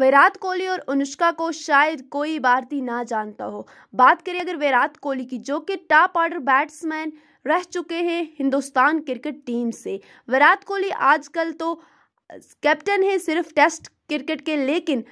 विराट कोहली और अनुष्का को शायद कोई भारतीय ना जानता हो बात करें अगर विराट कोहली की जो कि टॉप ऑर्डर बैट्समैन रह चुके हैं हिंदुस्तान क्रिकेट टीम से विराट कोहली आजकल तो कैप्टन है सिर्फ टेस्ट क्रिकेट के लेकिन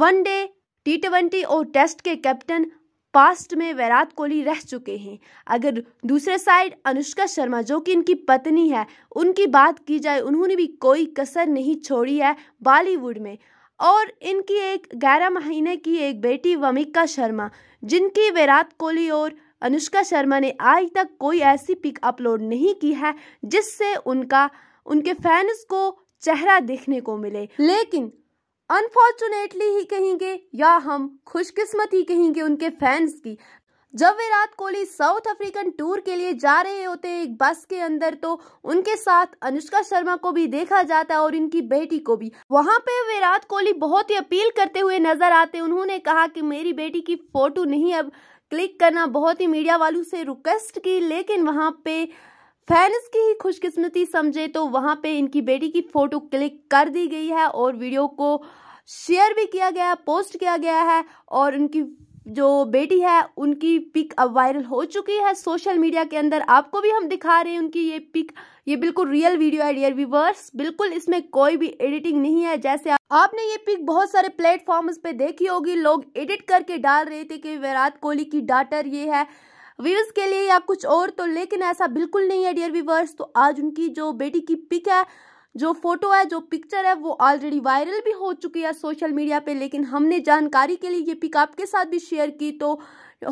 वनडे टी ट्वेंटी और टेस्ट के कैप्टन पास्ट में विराट कोहली रह चुके हैं अगर दूसरे साइड अनुष्का शर्मा जो कि इनकी पत्नी है उनकी बात की जाए उन्होंने भी कोई कसर नहीं छोड़ी है बॉलीवुड में और इनकी एक ग्यारह महीने की एक बेटी वमिका शर्मा जिनकी विराट कोहली और अनुष्का शर्मा ने आज तक कोई ऐसी पिक अपलोड नहीं की है जिससे उनका उनके फैंस को चेहरा देखने को मिले लेकिन अनफॉर्चुनेटली ही कहेंगे या हम खुशकिस्मत ही कहेंगे उनके फैंस की जब Virat Kohli South African tour के लिए जा रहे होते एक बस के अंदर तो उनके साथ अनुष्का शर्मा को भी देखा जाता है और इनकी बेटी को भी वहां पे विराट कोहली बहुत ही अपील करते हुए नजर आते उन्होंने कहा कि मेरी बेटी की फोटो नहीं अब क्लिक करना बहुत ही मीडिया वालों से रिक्वेस्ट की लेकिन वहां पे फैंस की ही खुशकिस्मती समझे तो वहां पे इनकी बेटी की फोटो क्लिक कर दी गई है और वीडियो को शेयर भी किया गया पोस्ट किया गया है और उनकी जो बेटी है उनकी पिक अब वायरल हो चुकी है सोशल मीडिया के अंदर आपको भी हम दिखा रहे हैं उनकी ये पिक ये बिल्कुल रियल वीडियो है डियर व्यूवर्स बिल्कुल इसमें कोई भी एडिटिंग नहीं है जैसे आ, आपने ये पिक बहुत सारे प्लेटफॉर्म्स पे देखी होगी लोग एडिट करके डाल रहे थे कि विराट कोहली की डाटर ये है व्यूज के लिए या कुछ और तो लेकिन ऐसा बिल्कुल नहीं है डियर व्यूवर्स तो आज उनकी जो बेटी की पिक है जो फोटो है जो पिक्चर है वो ऑलरेडी वायरल भी हो चुकी है सोशल मीडिया पे लेकिन हमने जानकारी के लिए ये पिक आपके साथ भी शेयर की तो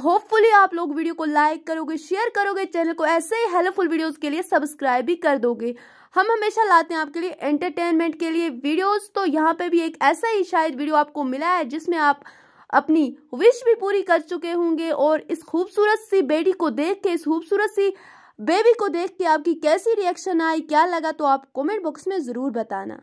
होपफुली आप लोग वीडियो को लाइक करोगे शेयर करोगे चैनल को ऐसे ही हेल्पफुल वीडियोस के लिए सब्सक्राइब भी कर दोगे हम हमेशा लाते हैं आपके लिए एंटरटेनमेंट के लिए वीडियोज तो यहाँ पे भी एक ऐसा ही शायद वीडियो आपको मिला है जिसमें आप अपनी विश भी पूरी कर चुके होंगे और इस खूबसूरत सी बेटी को देख के इस खूबसूरत सी बेबी को देख के आपकी कैसी रिएक्शन आई क्या लगा तो आप कमेंट बॉक्स में ज़रूर बताना